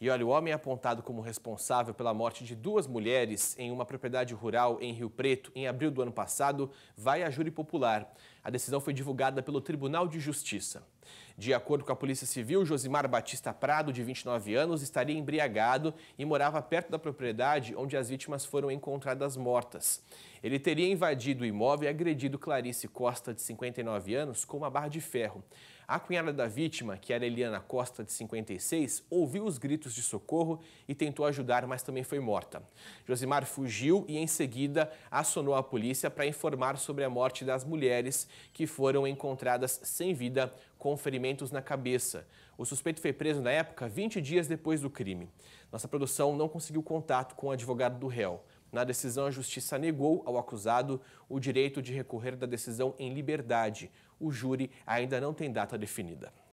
E olha, o homem é apontado como responsável pela morte de duas mulheres em uma propriedade rural em Rio Preto em abril do ano passado vai a júri popular. A decisão foi divulgada pelo Tribunal de Justiça. De acordo com a Polícia Civil, Josimar Batista Prado, de 29 anos, estaria embriagado e morava perto da propriedade onde as vítimas foram encontradas mortas. Ele teria invadido o imóvel e agredido Clarice Costa, de 59 anos, com uma barra de ferro. A cunhada da vítima, que era Eliana Costa, de 56, ouviu os gritos de socorro e tentou ajudar, mas também foi morta. Josimar fugiu e, em seguida, acionou a polícia para informar sobre a morte das mulheres que foram encontradas sem vida com ferimentos na cabeça. O suspeito foi preso na época 20 dias depois do crime. Nossa produção não conseguiu contato com o advogado do réu. Na decisão, a justiça negou ao acusado o direito de recorrer da decisão em liberdade. O júri ainda não tem data definida.